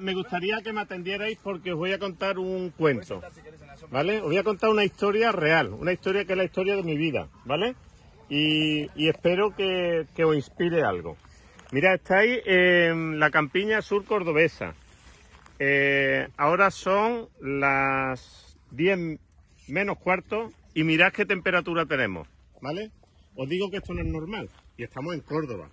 Me gustaría que me atendierais porque os voy a contar un cuento. ¿Vale? Os voy a contar una historia real, una historia que es la historia de mi vida, ¿vale? Y, espero que, os inspire algo. Mira, estáis en la campiña sur cordobesa. Eh, ahora son las 10 menos cuarto y mirad qué temperatura tenemos, ¿vale? Os digo que esto no es normal y estamos en Córdoba,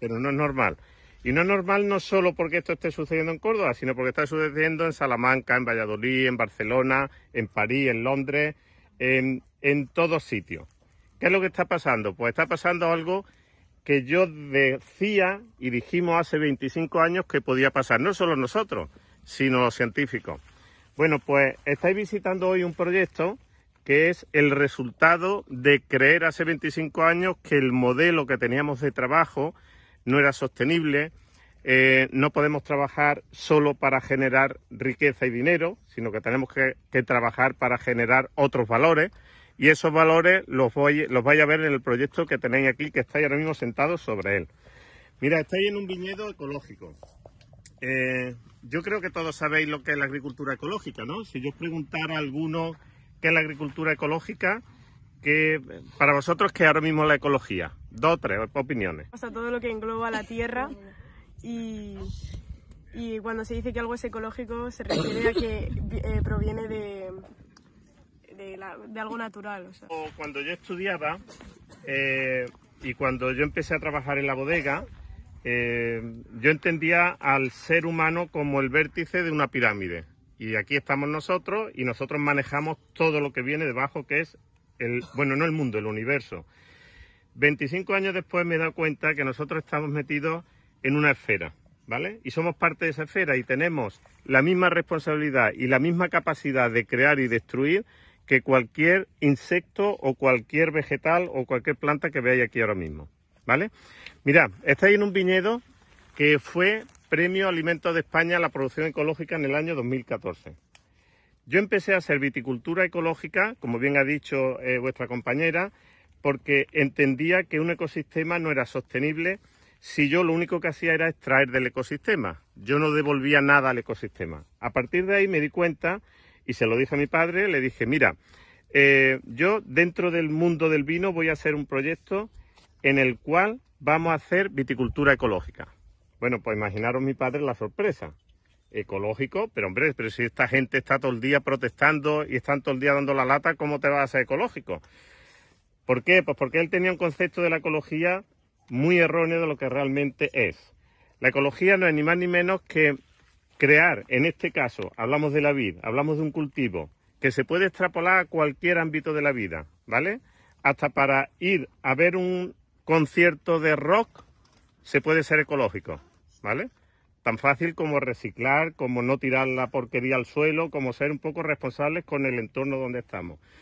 pero no es normal. Y no es normal no solo porque esto esté sucediendo en Córdoba, sino porque está sucediendo en Salamanca, en Valladolid, en Barcelona, en París, en Londres, en, todos sitios. ¿Qué es lo que está pasando? Pues está pasando algo que yo decía y dijimos hace 25 años que podía pasar, no solo nosotros, sino los científicos. Bueno, pues estáis visitando hoy un proyecto que es el resultado de creer hace 25 años que el modelo que teníamos de trabajo no era sostenible. Eh, no podemos trabajar solo para generar riqueza y dinero, sino que tenemos que, trabajar para generar otros valores. Y esos valores los, voy, vais a ver en el proyecto que tenéis aquí, que estáis ahora mismo sentados sobre él. Mira, estáis en un viñedo ecológico. Eh, yo creo que todos sabéis lo que es la agricultura ecológica, ¿no? Si yo os preguntara a alguno qué es la agricultura ecológica, que para vosotros que ahora mismo la ecología? Dos o tres opiniones. hasta todo lo que engloba la tierra y, cuando se dice que algo es ecológico se refiere a que eh, proviene de, de, algo natural. O Cuando yo estudiaba eh, y cuando yo empecé a trabajar en la bodega, eh, yo entendía al ser humano como el vértice de una pirámide. Y aquí estamos nosotros y nosotros manejamos todo lo que viene debajo, que es bueno, no el mundo, el universo. 25 años después me he dado cuenta que nosotros estamos metidos en una esfera, ¿vale? Y somos parte de esa esfera y tenemos la misma responsabilidad y la misma capacidad de crear y destruir que cualquier insecto o cualquier vegetal o cualquier planta que veáis aquí ahora mismo, ¿vale? Mirad, estáis en un viñedo que fue Premio Alimentos de España a la producción ecológica en el año 2014. Yo empecé a hacer viticultura ecológica, como bien ha dicho eh, vuestra compañera, porque entendía que un ecosistema no era sostenible si yo lo único que hacía era extraer del ecosistema. Yo no devolvía nada al ecosistema. A partir de ahí me di cuenta y se lo dije a mi padre, le dije, mira, eh, yo dentro del mundo del vino voy a hacer un proyecto en el cual vamos a hacer viticultura ecológica. Bueno, pues imaginaros mi padre la sorpresa ecológico, pero hombre, pero si esta gente está todo el día protestando y están todo el día dando la lata, ¿cómo te vas a ser ecológico? ¿Por qué? Pues porque él tenía un concepto de la ecología muy erróneo de lo que realmente es. La ecología no es ni más ni menos que crear, en este caso, hablamos de la vid, hablamos de un cultivo que se puede extrapolar a cualquier ámbito de la vida, ¿vale? Hasta para ir a ver un concierto de rock se puede ser ecológico, ¿vale? Tan fácil como reciclar, como no tirar la porquería al suelo, como ser un poco responsables con el entorno donde estamos.